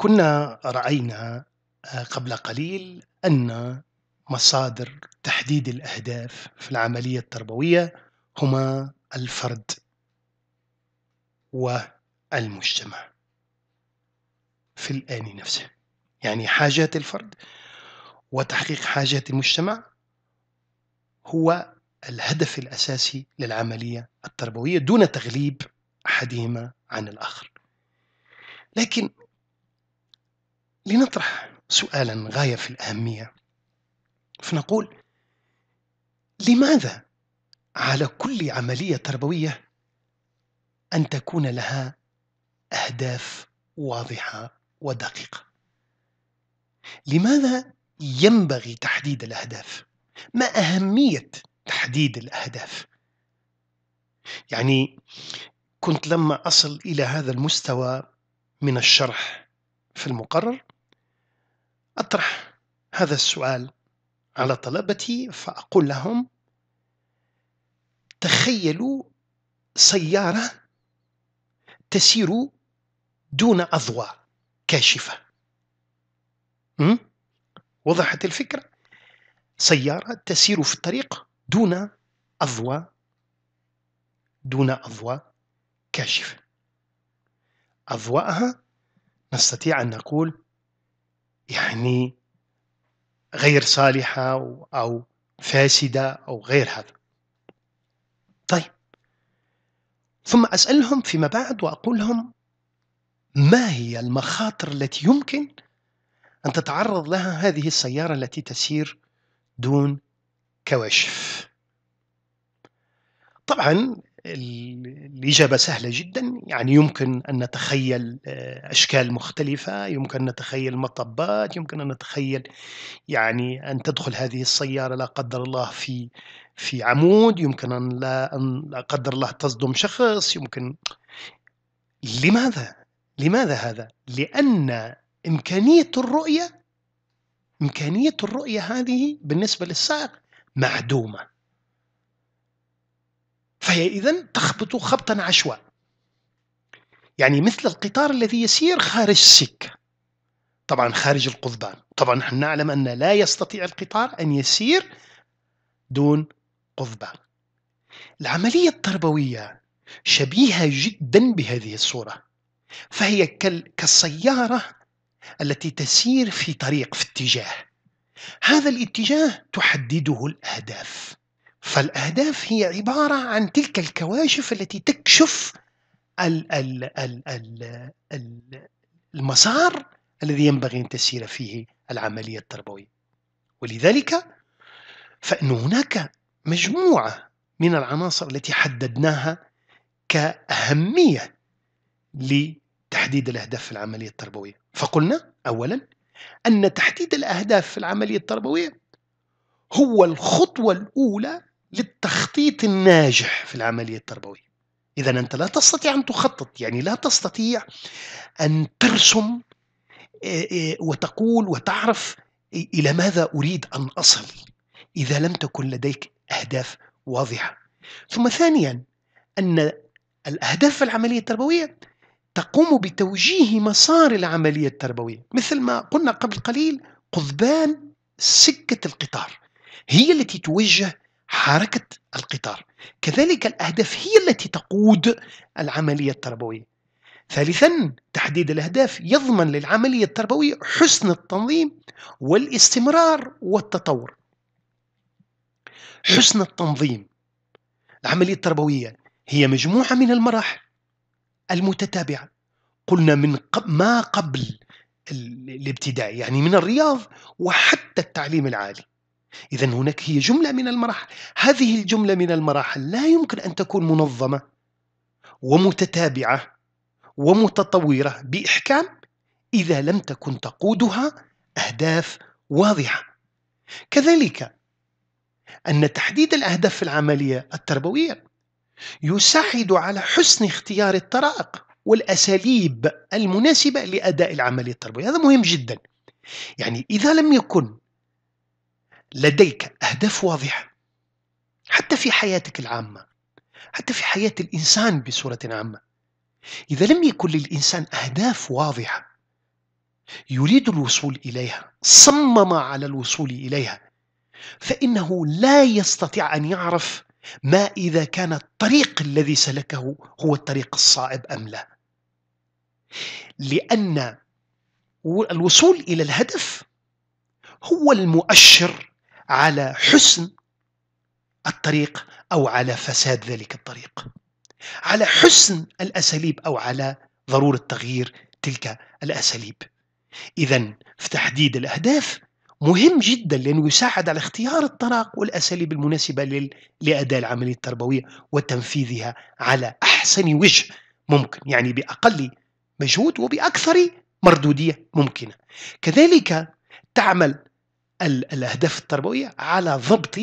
كنا راينا آه، قبل قليل ان مصادر تحديد الاهداف في العمليه التربويه هما الفرد والمجتمع في الان نفسه يعني حاجات الفرد وتحقيق حاجات المجتمع هو الهدف الاساسي للعمليه التربويه دون تغليب احدهما عن الاخر لكن لنطرح سؤالا غاية في الأهمية فنقول لماذا على كل عملية تربوية أن تكون لها أهداف واضحة ودقيقة لماذا ينبغي تحديد الأهداف؟ ما أهمية تحديد الأهداف؟ يعني كنت لما أصل إلى هذا المستوى من الشرح في المقرر أطرح هذا السؤال على طلبتي فأقول لهم تخيلوا سيارة تسير دون أضواء كاشفة وضحت الفكرة سيارة تسير في الطريق دون أضواء دون أضواء كاشفة أضواءها نستطيع أن نقول يعني غير صالحة أو فاسدة أو غير هذا طيب ثم أسألهم فيما بعد وأقول لهم ما هي المخاطر التي يمكن أن تتعرض لها هذه السيارة التي تسير دون كواشف طبعا الإجابة سهلة جدا يعني يمكن أن نتخيل آه، أشكال مختلفة يمكن أن نتخيل مطبات يمكن أن نتخيل يعني أن تدخل هذه السيارة لا قدر الله في في عمود يمكن أن لا, أن لا قدر الله تصدم شخص يمكن لماذا؟ لماذا هذا؟ لأن إمكانية الرؤية إمكانية الرؤية هذه بالنسبة للسائق معدومة فهي إذا تخبط خبطا عشواء يعني مثل القطار الذي يسير خارج السكة طبعا خارج القضبان طبعا نحن نعلم أن لا يستطيع القطار أن يسير دون قضبان العملية التربوية شبيهة جدا بهذه الصورة فهي كالسيارة التي تسير في طريق في اتجاه هذا الاتجاه تحدده الأهداف فالأهداف هي عبارة عن تلك الكواشف التي تكشف المسار الذي ينبغي أن تسير فيه العملية التربوية ولذلك فإن هناك مجموعة من العناصر التي حددناها كأهمية لتحديد الأهداف في العملية التربوية فقلنا أولا أن تحديد الأهداف في العملية التربوية هو الخطوة الأولى للتخطيط الناجح في العملية التربوية إذا أنت لا تستطيع أن تخطط يعني لا تستطيع أن ترسم وتقول وتعرف إلى ماذا أريد أن أصل إذا لم تكن لديك أهداف واضحة ثم ثانيا أن الأهداف في العملية التربوية تقوم بتوجيه مسار العملية التربوية مثل ما قلنا قبل قليل قضبان سكة القطار هي التي توجه حركة القطار كذلك الأهداف هي التي تقود العملية التربوية ثالثا تحديد الأهداف يضمن للعملية التربوية حسن التنظيم والاستمرار والتطور حسن التنظيم العملية التربوية هي مجموعة من المراحل المتتابعة قلنا من ما قبل الابتدائي يعني من الرياض وحتى التعليم العالي إذا هناك هي جملة من المراحل هذه الجملة من المراحل لا يمكن أن تكون منظمة ومتتابعة ومتطورة بإحكام إذا لم تكن تقودها أهداف واضحة كذلك أن تحديد الأهداف في العملية التربوية يساعد على حسن اختيار الطرائق والأساليب المناسبة لأداء العملية التربوية هذا مهم جدا يعني إذا لم يكن لديك أهداف واضحة حتى في حياتك العامة حتى في حياة الإنسان بصورة عامة إذا لم يكن للإنسان أهداف واضحة يريد الوصول إليها صمم على الوصول إليها فإنه لا يستطيع أن يعرف ما إذا كان الطريق الذي سلكه هو الطريق الصائب أم لا لأن الوصول إلى الهدف هو المؤشر على حسن الطريق او على فساد ذلك الطريق على حسن الاساليب او على ضروره تغيير تلك الاساليب اذا في تحديد الاهداف مهم جدا لانه يساعد على اختيار الطرق والاساليب المناسبه لاداء العمليه التربويه وتنفيذها على احسن وجه ممكن يعني باقل مجهود وباكثر مردوديه ممكنه كذلك تعمل الأهداف التربوية على ضبط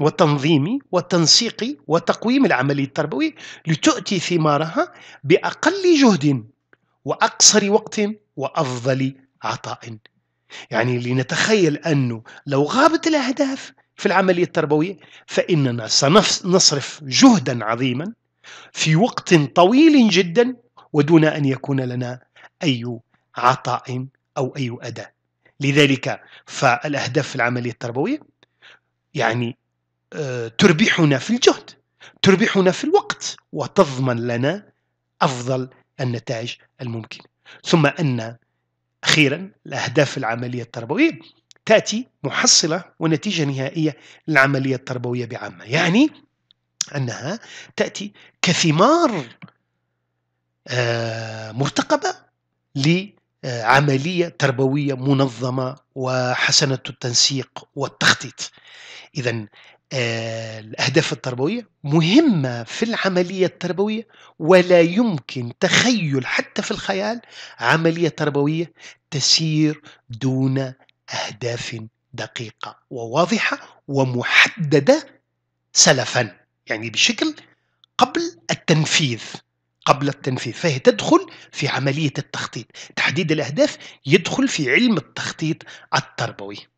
وتنظيم وتنسيق وتقويم العملية التربوية لتؤتي ثمارها بأقل جهد وأقصر وقت وأفضل عطاء يعني لنتخيل أنه لو غابت الأهداف في العملية التربوية فإننا سنصرف جهدا عظيما في وقت طويل جدا ودون أن يكون لنا أي عطاء أو أي أداة لذلك فالأهداف في العملية التربوية يعني آه، تربحنا في الجهد تربحنا في الوقت وتضمن لنا أفضل النتائج الممكنة ثم أن أخيرا الأهداف العملية التربوية تأتي محصلة ونتيجة نهائية للعملية التربوية بعامة يعني أنها تأتي كثمار آه، مرتقبة آه، عملية تربوية منظمة وحسنة التنسيق والتخطيط إذا آه، الأهداف التربوية مهمة في العملية التربوية ولا يمكن تخيل حتى في الخيال عملية تربوية تسير دون أهداف دقيقة وواضحة ومحددة سلفا يعني بشكل قبل التنفيذ قبل التنفيذ فهي تدخل في عملية التخطيط تحديد الأهداف يدخل في علم التخطيط التربوي